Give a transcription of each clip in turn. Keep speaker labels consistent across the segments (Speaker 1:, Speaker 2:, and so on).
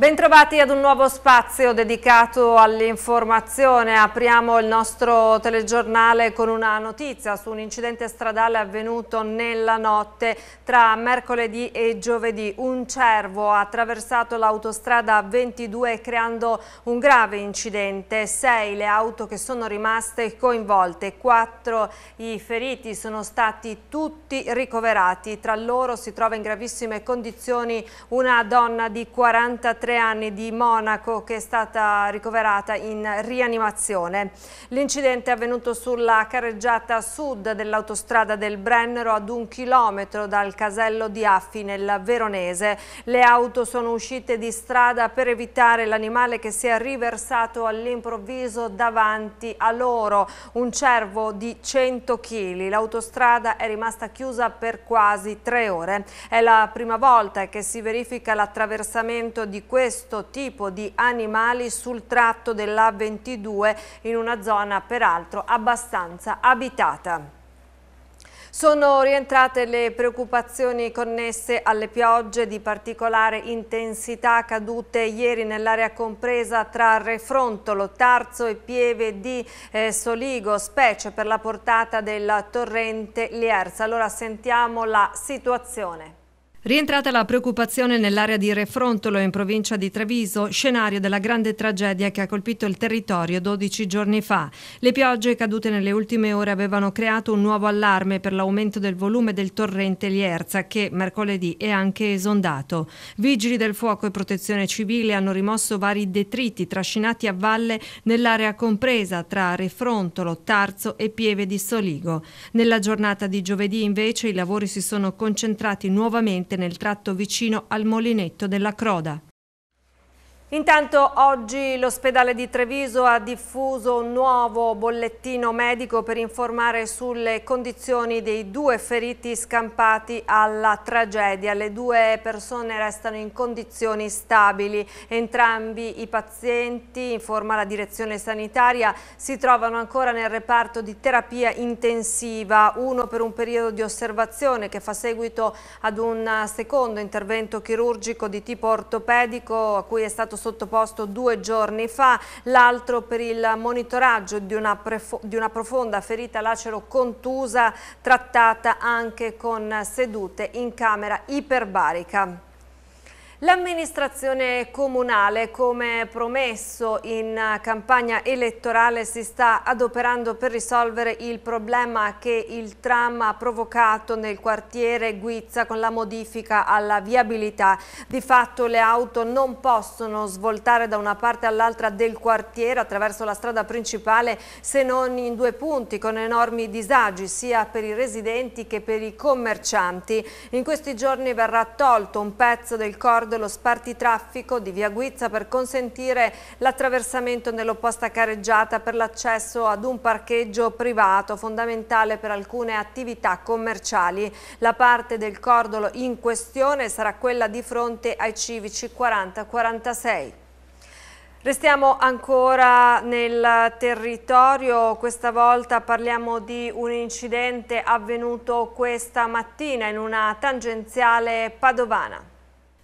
Speaker 1: Bentrovati ad un nuovo spazio dedicato all'informazione. Apriamo il nostro telegiornale con una notizia su un incidente stradale avvenuto nella notte tra mercoledì e giovedì. Un cervo ha attraversato l'autostrada 22 creando un grave incidente. Sei le auto che sono rimaste coinvolte, quattro i feriti sono stati tutti ricoverati. Tra loro si trova in gravissime condizioni una donna di 43 33 anni di Monaco che è stata ricoverata in rianimazione. L'incidente è avvenuto sulla carreggiata sud dell'autostrada del Brennero ad un chilometro dal casello di Affi nel Veronese. Le auto sono uscite di strada per evitare l'animale che si è riversato all'improvviso davanti a loro, un cervo di 100 kg. L'autostrada è rimasta chiusa per quasi tre ore. È la prima volta che si verifica l'attraversamento di questo questo tipo di animali sul tratto della 22 in una zona peraltro abbastanza abitata. Sono rientrate le preoccupazioni connesse alle piogge di particolare intensità cadute ieri nell'area compresa tra Refrontolo, Tarzo e Pieve di eh, Soligo, specie per la portata del torrente Lierza. Allora sentiamo la situazione. Rientrata la preoccupazione nell'area di Refrontolo in provincia di Treviso, scenario della grande tragedia che ha colpito il territorio 12 giorni fa. Le piogge cadute nelle ultime ore avevano creato un nuovo allarme per l'aumento del volume del torrente Lierza che mercoledì è anche esondato. Vigili del fuoco e protezione civile hanno rimosso vari detriti trascinati a valle nell'area compresa tra Refrontolo, Tarzo e Pieve di Soligo. Nella giornata di giovedì invece i lavori si sono concentrati nuovamente nel tratto vicino al molinetto della Croda. Intanto oggi l'ospedale di Treviso ha diffuso un nuovo bollettino medico per informare sulle condizioni dei due feriti scampati alla tragedia. Le due persone restano in condizioni stabili. Entrambi i pazienti, informa la direzione sanitaria, si trovano ancora nel reparto di terapia intensiva, uno per un periodo di osservazione che fa seguito ad un secondo intervento chirurgico di tipo ortopedico a cui è stato sottoposto due giorni fa, l'altro per il monitoraggio di una, di una profonda ferita lacero contusa trattata anche con sedute in camera iperbarica. L'amministrazione comunale, come promesso in campagna elettorale, si sta adoperando per risolvere il problema che il tram ha provocato nel quartiere Guizza con la modifica alla viabilità. Di fatto le auto non possono svoltare da una parte all'altra del quartiere attraverso la strada principale se non in due punti con enormi disagi sia per i residenti che per i commercianti. In questi giorni verrà tolto un pezzo del cordo riguardo lo spartitraffico di via Guizza per consentire l'attraversamento nell'opposta careggiata per l'accesso ad un parcheggio privato fondamentale per alcune attività commerciali. La parte del cordolo in questione sarà quella di fronte ai civici 40-46. Restiamo ancora nel territorio, questa volta parliamo di un incidente avvenuto questa mattina in una tangenziale padovana.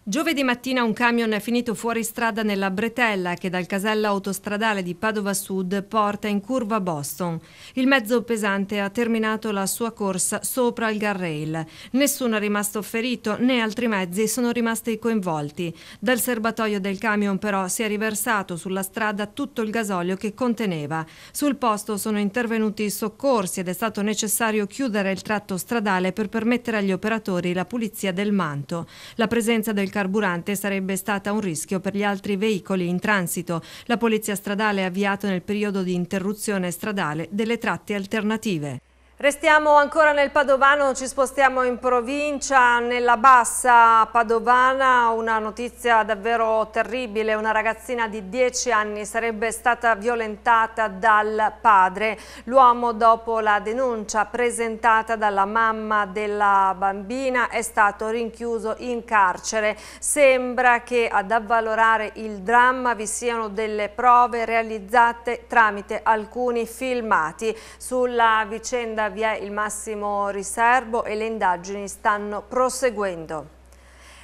Speaker 1: Giovedì mattina un camion è finito fuori strada nella Bretella che dal casello autostradale di Padova Sud porta in curva Boston. Il mezzo pesante ha terminato la sua corsa sopra il garrail. Nessuno è rimasto ferito né altri mezzi sono rimasti coinvolti. Dal serbatoio del camion però si è riversato sulla strada tutto il gasolio che conteneva. Sul posto sono intervenuti i soccorsi ed è stato necessario chiudere il tratto stradale per permettere agli operatori la pulizia del manto. La presenza del carburante sarebbe stata un rischio per gli altri veicoli in transito. La polizia stradale ha avviato nel periodo di interruzione stradale delle tratte alternative. Restiamo ancora nel Padovano, ci spostiamo in provincia, nella bassa Padovana, una notizia davvero terribile, una ragazzina di 10 anni sarebbe stata violentata dal padre. L'uomo dopo la denuncia presentata dalla mamma della bambina è stato rinchiuso in carcere. Sembra che ad avvalorare il dramma vi siano delle prove realizzate tramite alcuni filmati. Sulla vicenda vi è il massimo riservo e le indagini stanno proseguendo.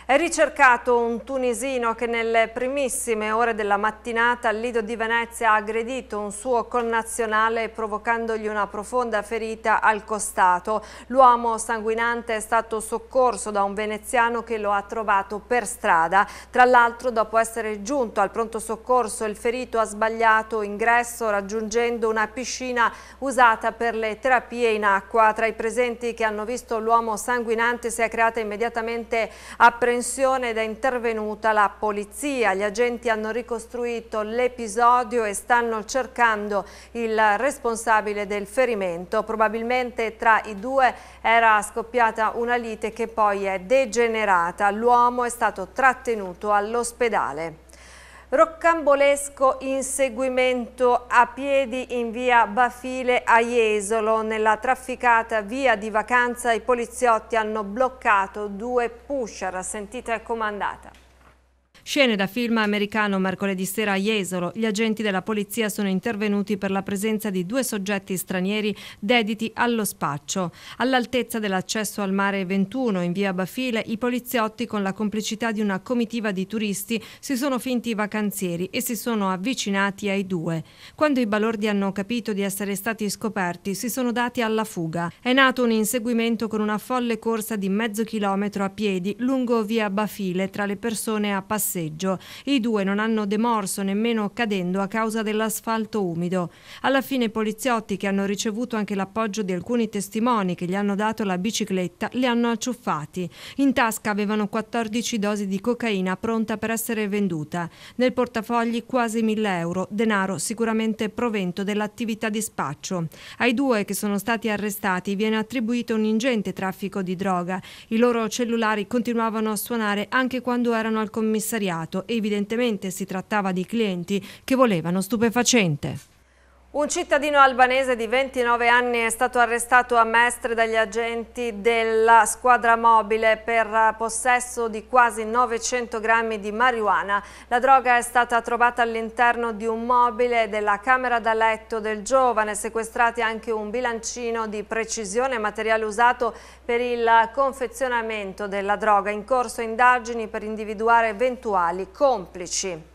Speaker 1: È ricercato un tunisino che nelle primissime ore della mattinata al Lido di Venezia ha aggredito un suo connazionale provocandogli una profonda ferita al costato. L'uomo sanguinante è stato soccorso da un veneziano che lo ha trovato per strada. Tra l'altro dopo essere giunto al pronto soccorso il ferito ha sbagliato ingresso raggiungendo una piscina usata per le terapie in acqua. Tra i presenti che hanno visto l'uomo sanguinante si è creata immediatamente apprensione apprensione ed è intervenuta la polizia. Gli agenti hanno ricostruito l'episodio e stanno cercando il responsabile del ferimento. Probabilmente tra i due era scoppiata una lite che poi è degenerata. L'uomo è stato trattenuto all'ospedale. Roccambolesco inseguimento a piedi in via Bafile a Jesolo. Nella trafficata via di vacanza i poliziotti hanno bloccato due pusher, Sentite e comandata. Scene da film americano mercoledì sera a Jesolo. Gli agenti della polizia sono intervenuti per la presenza di due soggetti stranieri dediti allo spaccio. All'altezza dell'accesso al mare 21 in via Bafile, i poliziotti con la complicità di una comitiva di turisti si sono finti vacanzieri e si sono avvicinati ai due. Quando i balordi hanno capito di essere stati scoperti, si sono dati alla fuga. È nato un inseguimento con una folle corsa di mezzo chilometro a piedi lungo via Bafile tra le persone a passare passeggio. I due non hanno demorso nemmeno cadendo a causa dell'asfalto umido. Alla fine i poliziotti che hanno ricevuto anche l'appoggio di alcuni testimoni che gli hanno dato la bicicletta li hanno acciuffati. In tasca avevano 14 dosi di cocaina pronta per essere venduta. Nel portafogli quasi 1000 euro, denaro sicuramente provento dell'attività di spaccio. Ai due che sono stati arrestati viene attribuito un ingente traffico di droga. I loro cellulari continuavano a suonare anche quando erano al commissariato commissariato. Evidentemente si trattava di clienti che volevano stupefacente. Un cittadino albanese di 29 anni è stato arrestato a Mestre dagli agenti della squadra mobile per possesso di quasi 900 grammi di marijuana. La droga è stata trovata all'interno di un mobile della camera da letto del giovane, sequestrati anche un bilancino di precisione, materiale usato per il confezionamento della droga. In corso indagini per individuare eventuali complici.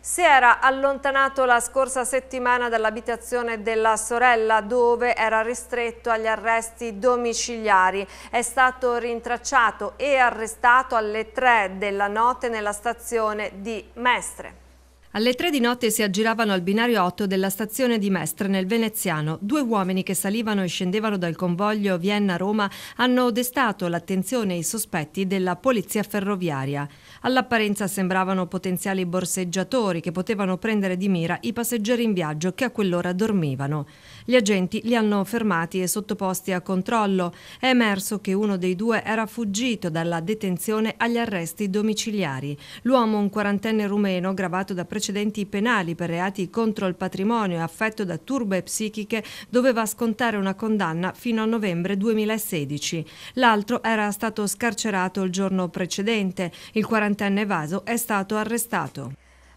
Speaker 1: Si era allontanato la scorsa settimana dall'abitazione della sorella dove era ristretto agli arresti domiciliari. È stato rintracciato e arrestato alle 3 della notte nella stazione di Mestre. Alle tre di notte si aggiravano al binario 8 della stazione di Mestre nel Veneziano. Due uomini che salivano e scendevano dal convoglio Vienna-Roma hanno destato l'attenzione e i sospetti della polizia ferroviaria. All'apparenza sembravano potenziali borseggiatori che potevano prendere di mira i passeggeri in viaggio che a quell'ora dormivano. Gli agenti li hanno fermati e sottoposti a controllo. È emerso che uno dei due era fuggito dalla detenzione agli arresti domiciliari. L'uomo, un quarantenne rumeno, gravato da precedenti penali per reati contro il patrimonio e affetto da turbe psichiche, doveva scontare una condanna fino a novembre 2016. L'altro era stato scarcerato il giorno precedente. Il quarantenne vaso è stato arrestato.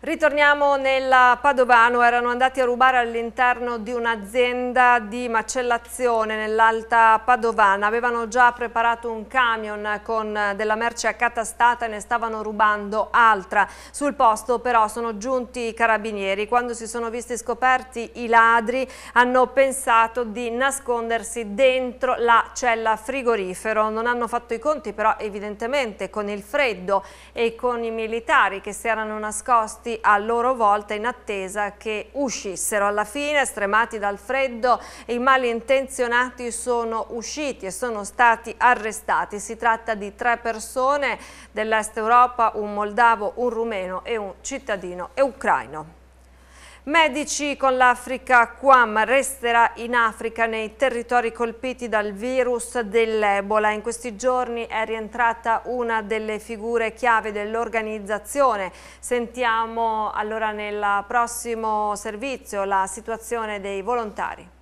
Speaker 1: Ritorniamo nella Padovano, erano andati a rubare all'interno di un'azienda di macellazione nell'Alta Padovana, avevano già preparato un camion con eh, della merce accatastata e ne stavano rubando altra. Sul posto però sono giunti i carabinieri, quando si sono visti scoperti i ladri hanno pensato di nascondersi dentro la cella frigorifero, non hanno fatto i conti però evidentemente con il freddo e con i militari che si erano nascosti tutti a loro volta in attesa che uscissero. Alla fine, stremati dal freddo, i malintenzionati sono usciti e sono stati arrestati. Si tratta di tre persone dell'Est Europa, un moldavo, un rumeno e un cittadino e ucraino. Medici con l'Africa, Quam resterà in Africa nei territori colpiti dal virus dell'Ebola. In questi giorni è rientrata una delle figure chiave dell'organizzazione. Sentiamo allora nel prossimo servizio la situazione dei volontari.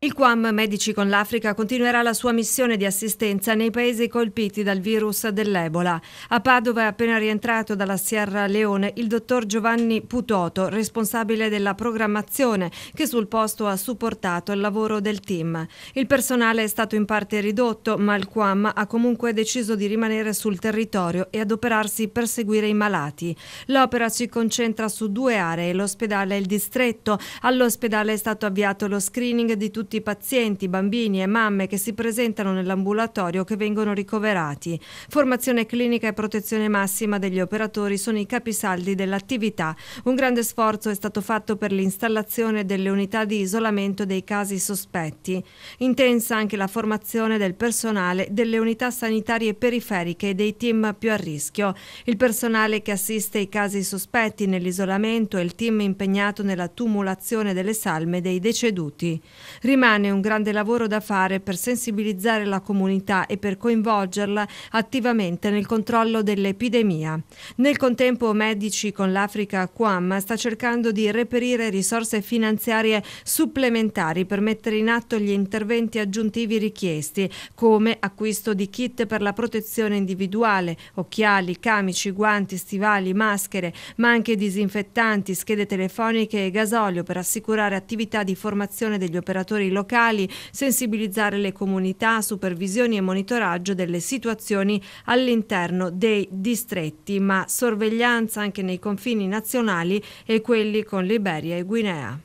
Speaker 1: Il Quam Medici con l'Africa continuerà la sua missione di assistenza nei paesi colpiti dal virus dell'Ebola. A Padova è appena rientrato dalla Sierra Leone il dottor Giovanni Putoto, responsabile della programmazione, che sul posto ha supportato il lavoro del team. Il personale è stato in parte ridotto, ma il Quam ha comunque deciso di rimanere sul territorio e adoperarsi per seguire i malati. L'opera si concentra su due aree, l'ospedale e il distretto. All'ospedale è stato avviato lo screening di tutti tutti i pazienti, bambini e mamme che si presentano nell'ambulatorio che vengono ricoverati. Formazione clinica e protezione massima degli operatori sono i capisaldi dell'attività. Un grande sforzo è stato fatto per l'installazione delle unità di isolamento dei casi sospetti. Intensa anche la formazione del personale delle unità sanitarie periferiche e dei team più a rischio. Il personale che assiste i casi sospetti nell'isolamento e il team impegnato nella tumulazione delle salme dei deceduti. Rim Rimane un grande lavoro da fare per sensibilizzare la comunità e per coinvolgerla attivamente nel controllo dell'epidemia. Nel contempo Medici con l'Africa Quam sta cercando di reperire risorse finanziarie supplementari per mettere in atto gli interventi aggiuntivi richiesti, come acquisto di kit per la protezione individuale, occhiali, camici, guanti, stivali, maschere, ma anche disinfettanti, schede telefoniche e gasolio per assicurare attività di formazione degli operatori attori locali, sensibilizzare le comunità, supervisioni e monitoraggio delle situazioni all'interno dei distretti, ma sorveglianza anche nei confini nazionali e quelli con Liberia e Guinea.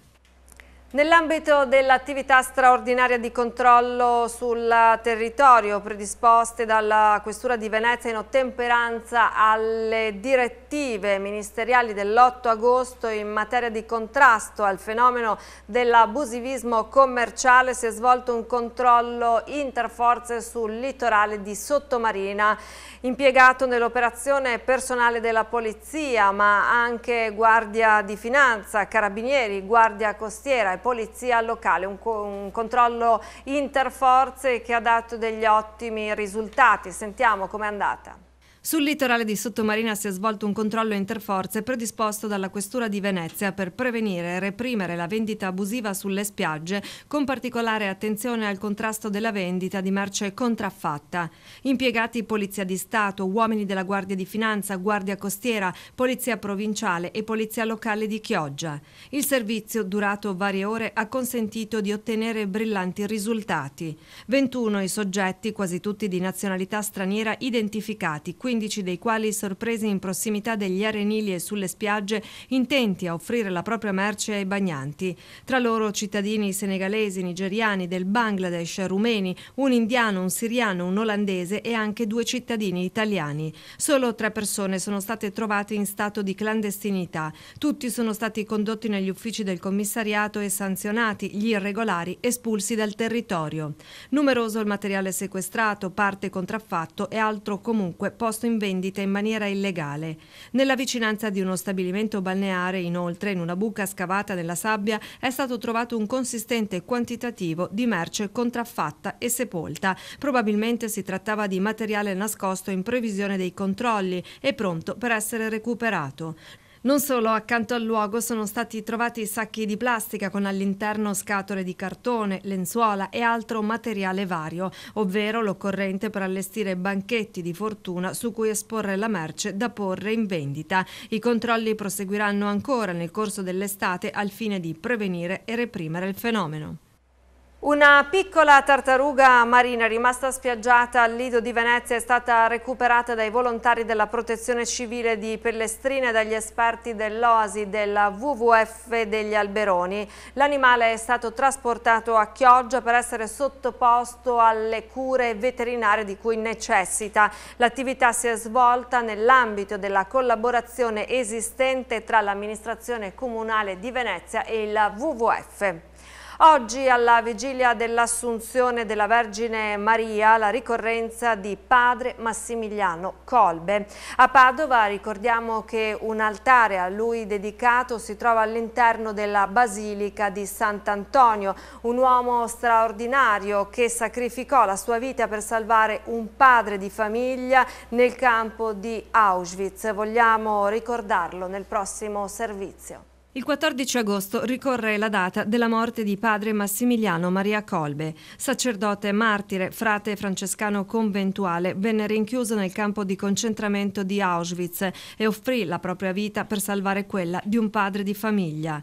Speaker 1: Nell'ambito dell'attività straordinaria di controllo sul territorio predisposte dalla Questura di Venezia in ottemperanza alle direttive ministeriali dell'8 agosto in materia di contrasto al fenomeno dell'abusivismo commerciale si è svolto un controllo interforze sul litorale di Sottomarina impiegato nell'operazione personale della polizia ma anche guardia di finanza, carabinieri, guardia costiera e polizia locale, un, un controllo interforze che ha dato degli ottimi risultati. Sentiamo com'è andata. Sul litorale di Sottomarina si è svolto un controllo interforze predisposto dalla Questura di Venezia per prevenire e reprimere la vendita abusiva sulle spiagge, con particolare attenzione al contrasto della vendita di merce contraffatta. Impiegati Polizia di Stato, uomini della Guardia di Finanza, Guardia Costiera, Polizia Provinciale e Polizia Locale di Chioggia. Il servizio, durato varie ore, ha consentito di ottenere brillanti risultati. 21 i soggetti, quasi tutti di nazionalità straniera, identificati, 15 15 dei quali sorpresi in prossimità degli arenili e sulle spiagge, intenti a offrire la propria merce ai bagnanti. Tra loro cittadini senegalesi, nigeriani, del Bangladesh, rumeni, un indiano, un siriano, un olandese e anche due cittadini italiani. Solo tre persone sono state trovate in stato di clandestinità. Tutti sono stati condotti negli uffici del commissariato e sanzionati, gli irregolari espulsi dal territorio. Numeroso il materiale sequestrato, parte contraffatto e altro comunque posto posto in vendita in maniera illegale. Nella vicinanza di uno stabilimento balneare, inoltre, in una buca scavata nella sabbia, è stato trovato un consistente quantitativo di merce contraffatta e sepolta. Probabilmente si trattava di materiale nascosto in previsione dei controlli e pronto per essere recuperato. Non solo, accanto al luogo sono stati trovati sacchi di plastica con all'interno scatole di cartone, lenzuola e altro materiale vario, ovvero l'occorrente per allestire banchetti di fortuna su cui esporre la merce da porre in vendita. I controlli proseguiranno ancora nel corso dell'estate al fine di prevenire e reprimere il fenomeno. Una piccola tartaruga marina rimasta spiaggiata al Lido di Venezia è stata recuperata dai volontari della protezione civile di Pellestrina e dagli esperti dell'OASI della WWF degli Alberoni. L'animale è stato trasportato a Chioggia per essere sottoposto alle cure veterinarie di cui necessita. L'attività si è svolta nell'ambito della collaborazione esistente tra l'amministrazione comunale di Venezia e la WWF. Oggi, alla vigilia dell'assunzione della Vergine Maria, la ricorrenza di padre Massimiliano Colbe. A Padova ricordiamo che un altare a lui dedicato si trova all'interno della Basilica di Sant'Antonio, un uomo straordinario che sacrificò la sua vita per salvare un padre di famiglia nel campo di Auschwitz. Vogliamo ricordarlo nel prossimo servizio. Il 14 agosto ricorre la data della morte di padre Massimiliano Maria Colbe. Sacerdote martire, frate francescano conventuale, venne rinchiuso nel campo di concentramento di Auschwitz e offrì la propria vita per salvare quella di un padre di famiglia.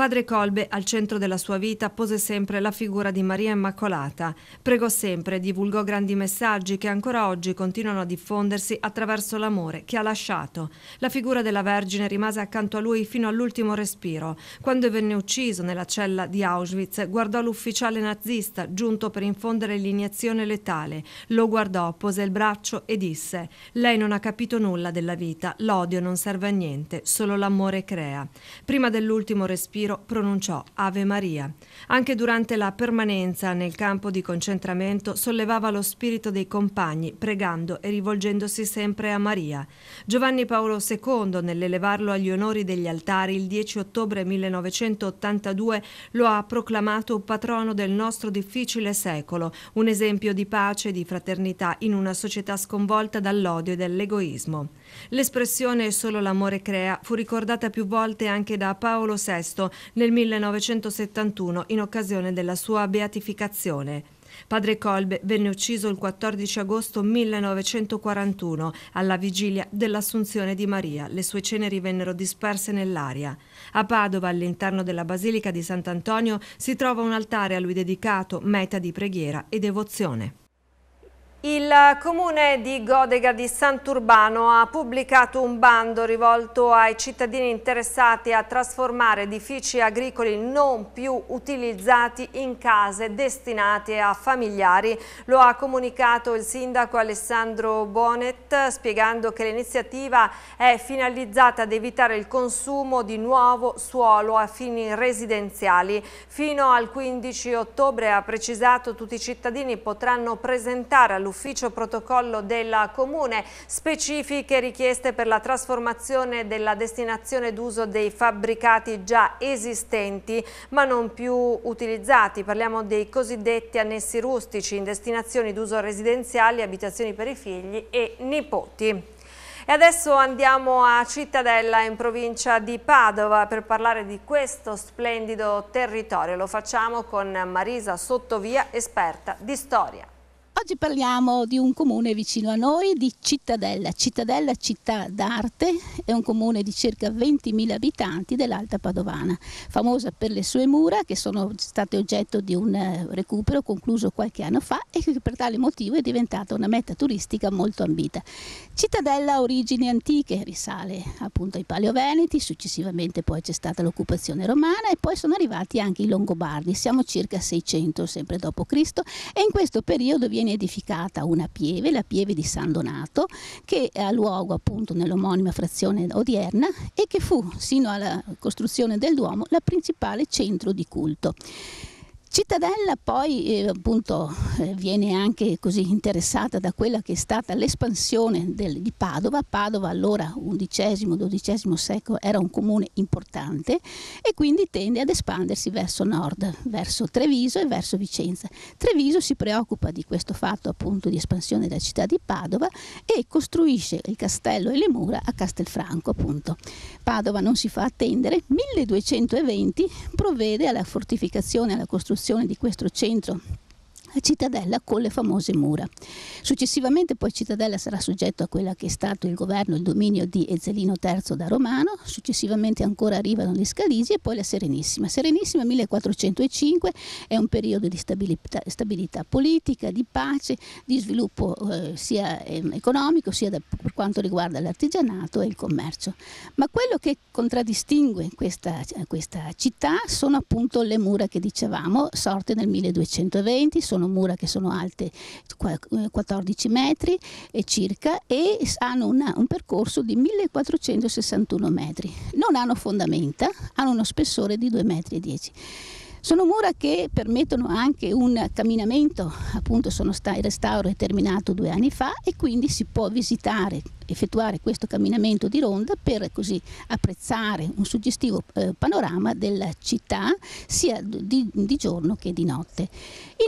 Speaker 1: Padre Colbe, al centro della sua vita, pose sempre la figura di Maria Immacolata. Pregò sempre, divulgò grandi messaggi che ancora oggi continuano a diffondersi attraverso l'amore che ha lasciato. La figura della Vergine rimase accanto a lui fino all'ultimo respiro. Quando venne ucciso nella cella di Auschwitz, guardò l'ufficiale nazista giunto per infondere l'iniezione letale. Lo guardò, pose il braccio e disse: Lei non ha capito nulla della vita. L'odio non serve a niente, solo l'amore crea. Prima dell'ultimo respiro, Ciro pronunciò Ave Maria. Anche durante la permanenza nel campo di concentramento sollevava lo spirito dei compagni, pregando e rivolgendosi sempre a Maria. Giovanni Paolo II, nell'elevarlo agli onori degli altari il 10 ottobre 1982, lo ha proclamato patrono del nostro difficile secolo, un esempio di pace e di fraternità in una società sconvolta dall'odio e dall'egoismo. L'espressione solo l'amore crea fu ricordata più volte anche da Paolo VI nel 1971 in occasione della sua beatificazione. Padre Colbe venne ucciso il 14 agosto 1941 alla vigilia dell'Assunzione di Maria. Le sue ceneri vennero disperse nell'aria. A Padova, all'interno della Basilica di Sant'Antonio, si trova un altare a lui dedicato, meta di preghiera e devozione. Il comune di Godega di Sant'Urbano ha pubblicato un bando rivolto ai cittadini interessati a trasformare edifici agricoli non più utilizzati in case destinate a familiari. Lo ha comunicato il sindaco Alessandro Bonet spiegando che l'iniziativa è finalizzata ad evitare il consumo di nuovo suolo a fini residenziali. Fino al 15 ottobre ha precisato tutti i cittadini potranno presentare all'Unione all'ufficio protocollo della Comune specifiche richieste per la trasformazione della destinazione d'uso dei fabbricati già esistenti ma non più utilizzati. Parliamo dei cosiddetti annessi rustici in destinazioni d'uso residenziali, abitazioni per i figli e nipoti. E adesso andiamo a Cittadella in provincia di Padova per parlare di questo splendido territorio. Lo facciamo con Marisa Sottovia, esperta di
Speaker 2: storia. Oggi parliamo di un comune vicino a noi, di Cittadella. Cittadella, città d'arte, è un comune di circa 20.000 abitanti dell'Alta Padovana, famosa per le sue mura che sono state oggetto di un eh, recupero concluso qualche anno fa e che per tale motivo è diventata una meta turistica molto ambita. Cittadella ha origini antiche, risale appunto ai Paleoveneti, successivamente poi c'è stata l'occupazione romana e poi sono arrivati anche i Longobardi, siamo circa 600 sempre dopo Cristo e in questo periodo viene viene edificata una pieve, la pieve di San Donato, che ha luogo appunto nell'omonima frazione odierna e che fu, sino alla costruzione del Duomo, la principale centro di culto. Cittadella poi eh, appunto eh, viene anche così interessata da quella che è stata l'espansione del, di Padova. Padova allora XI-XII secolo era un comune importante e quindi tende ad espandersi verso nord, verso Treviso e verso Vicenza. Treviso si preoccupa di questo fatto appunto di espansione della città di Padova e costruisce il castello e le mura a Castelfranco appunto. Padova non si fa attendere, 1220 provvede alla fortificazione alla costruzione costruzione di questo centro a Cittadella con le famose mura. Successivamente poi Cittadella sarà soggetto a quella che è stato il governo, il dominio di Ezzelino III da Romano, successivamente ancora arrivano gli Scalisi e poi la Serenissima. Serenissima 1405 è un periodo di stabilità, stabilità politica, di pace, di sviluppo eh, sia ehm, economico sia da, quanto riguarda l'artigianato e il commercio. Ma quello che contraddistingue questa, questa città sono appunto le mura che dicevamo, sorte nel 1220, sono mura che sono alte 14 eh, metri e circa e hanno una, un percorso di 1461 metri. Non hanno fondamenta, hanno uno spessore di 2,10 metri. Sono mura che permettono anche un camminamento, appunto sono sta- il restauro è terminato due anni fa e quindi si può visitare effettuare questo camminamento di ronda per così apprezzare un suggestivo eh, panorama della città sia di, di, giorno che di notte.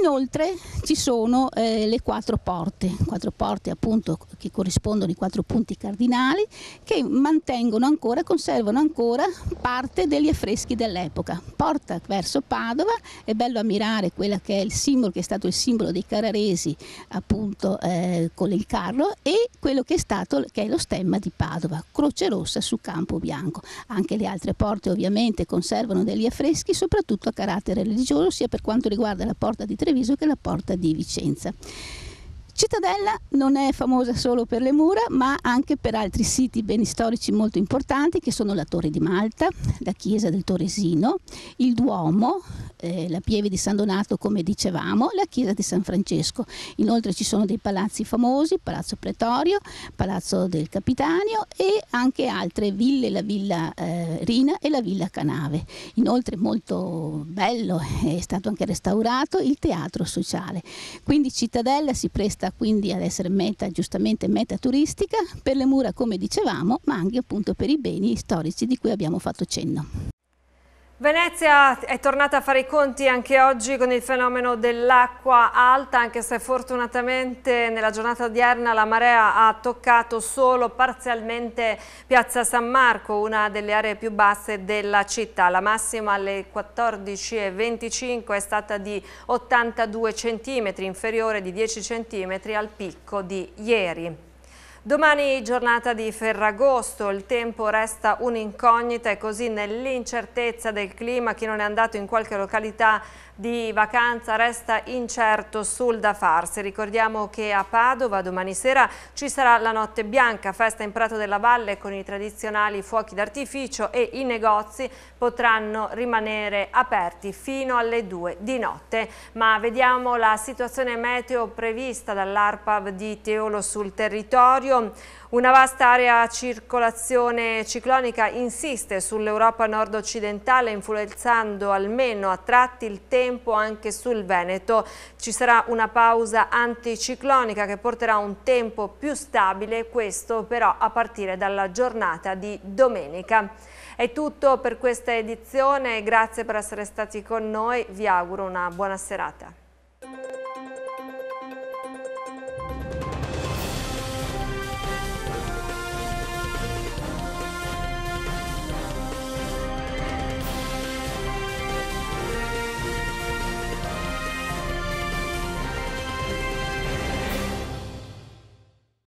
Speaker 2: Inoltre ci sono eh, le quattro porte, quattro porte appunto che corrispondono ai quattro punti cardinali che mantengono ancora, conservano ancora parte degli affreschi dell'epoca. Porta verso Padova, è bello ammirare quella che è il simbolo, che è stato il simbolo dei Cararesi appunto eh, con il carro e quello che è stato che è lo stemma di Padova, croce rossa su campo bianco. Anche le altre porte ovviamente conservano degli affreschi, soprattutto a carattere religioso, sia per quanto riguarda la porta di Treviso che la porta di Vicenza. Cittadella non è famosa solo per le mura, ma anche per altri siti beni storici molto importanti che sono la Torre di Malta, la chiesa del Torresino, il Duomo, eh, la Pieve di San Donato come dicevamo, la chiesa di San Francesco. Inoltre ci sono dei palazzi famosi, Palazzo Pretorio, Palazzo del Capitanio e anche altre ville, la Villa eh, Rina e la Villa Canave. Inoltre molto bello è stato anche restaurato il teatro sociale. Quindi Cittadella si presta destinata quindi ad essere meta, giustamente meta turistica, per le mura come dicevamo, ma anche appunto per i beni storici di cui abbiamo fatto cenno.
Speaker 1: Venezia è tornata a fare i conti anche oggi con il fenomeno dell'acqua alta, anche se fortunatamente nella giornata odierna la marea ha toccato solo parzialmente Piazza San Marco, una delle aree più basse della città. La massima alle 14.25 è stata di 82 cm, inferiore di 10 cm al picco di ieri. Domani giornata di Ferragosto, il tempo resta un'incognita e così nell'incertezza del clima chi non è andato in qualche località di vacanza resta incerto sul da farsi. Ricordiamo che a Padova domani sera ci sarà la notte bianca, festa in Prato della Valle con i tradizionali fuochi d'artificio e i negozi potranno rimanere aperti fino alle 2 di notte. Ma vediamo la situazione meteo prevista dall'ARPAV di Teolo sul territorio. Una vasta area a circolazione ciclonica insiste sull'Europa nord-occidentale influenzando almeno a tratti il tempo anche sul Veneto. Ci sarà una pausa anticiclonica che porterà un tempo più stabile, questo però a partire dalla giornata di domenica. È tutto per questa edizione, grazie per essere stati con noi, vi auguro una buona serata.